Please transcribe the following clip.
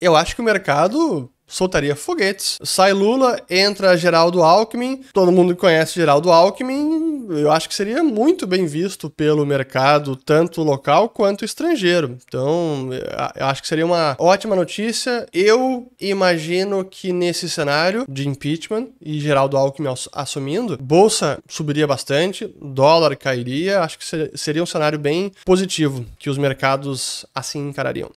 eu acho que o mercado soltaria foguetes. Sai Lula, entra Geraldo Alckmin, todo mundo conhece Geraldo Alckmin, eu acho que seria muito bem visto pelo mercado, tanto local quanto estrangeiro. Então, eu acho que seria uma ótima notícia. Eu imagino que nesse cenário de impeachment e Geraldo Alckmin assumindo, bolsa subiria bastante, dólar cairia, acho que seria um cenário bem positivo que os mercados assim encarariam.